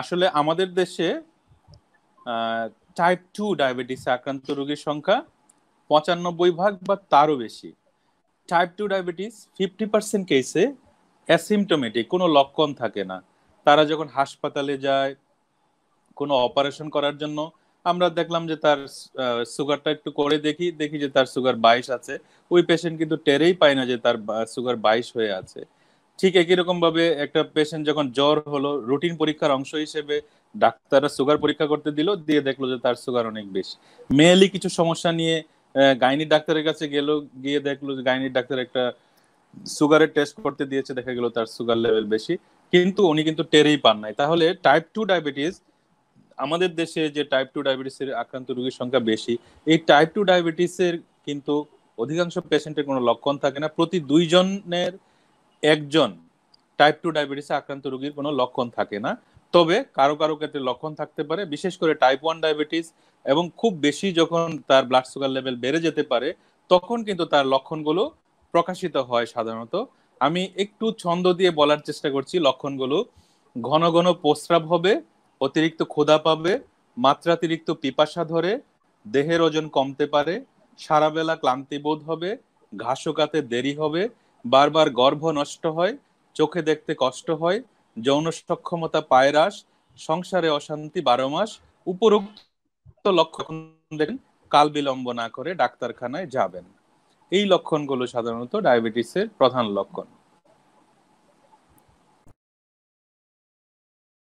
আসলে আমাদের দেশে টাইপ টু ডায়াবেটিস আক্রান্ত রোগীর সংখ্যা পঁচানব্বই ভাগ বা তারও বেশি type two diabetes fifty percent কেসে অ্যাসিমটোমেটিক কোনো লক্ষণ থাকে না তারা যখন হাসপাতালে যায় কোনো অপারেশন করার জন্য আমরা দেখলাম যে তার সুগারটা একটু করে দেখি দেখি যে তার সুগার বাইশ আছে ওই পেশেন্ট কিন্তু টেরেই পায় না যে তার সুগার বাইশ হয়ে আছে ঠিক একই রকম ভাবে একটা পেশেন্ট যখন জ্বর হলো রুটিন পরীক্ষার অংশ হিসেবে ডাক্তাররা সুগার পরীক্ষা করতে দিল দিয়ে দেখলো যে তার সুগার অনেক বেশি মেয়েলি কিছু সমস্যা নিয়ে গাইনি ডাক্তারের কাছে গেল গিয়ে দেখলো যে গাইনি ডাক্তার একটা সুগারের টেস্ট করতে দিয়েছে দেখা গেল তার সুগার লেভেল বেশি কিন্তু উনি কিন্তু টেরেই পান নাই তাহলে টাইপ টু ডায়াবেটিস আমাদের দেশে যে টাইপ টু ডায়াবেটিসের আক্রান্ত রোগীর সংখ্যা বেশি এই টাইপ টু ডায়াবেটিসের কিন্তু অধিকাংশ পেশেন্টের কোনো লক্ষণ থাকে না প্রতি দুইজনের জনের একজন টাইপ টু ডায়াবেটিসে আক্রান্ত রোগীর কোনো লক্ষণ থাকে না তবে কারো কারো ক্ষেত্রে লক্ষণ থাকতে পারে বিশেষ করে টাইপ ওয়ান ডায়াবেটিস এবং খুব বেশি যখন তার ব্লাড সুগার লেভেল বেড়ে যেতে পারে তখন কিন্তু তার লক্ষণগুলো প্রকাশিত হয় সাধারণত আমি একটু ছন্দ দিয়ে বলার চেষ্টা করছি লক্ষণগুলো ঘন ঘন প্রস্রাব হবে অতিরিক্ত ক্ষুধা পাবে মাত্রাতিরিক্ত পিপাসা ধরে দেহের ওজন কমতে পারে সারাবেলা ক্লান্তি বোধ হবে ঘাসকাতে দেরি হবে বারবার গর্ভ নষ্ট হয় চোখে দেখতে কষ্ট হয় যৌন সক্ষমতা পায় হ্রাস সংসারে অশান্তি বারো মাস উপরোক্ত লক্ষণ দেখেন কাল বিলম্ব না করে ডাক্তারখানায় যাবেন এই লক্ষণগুলো সাধারণত ডায়াবেটিসের প্রধান লক্ষণ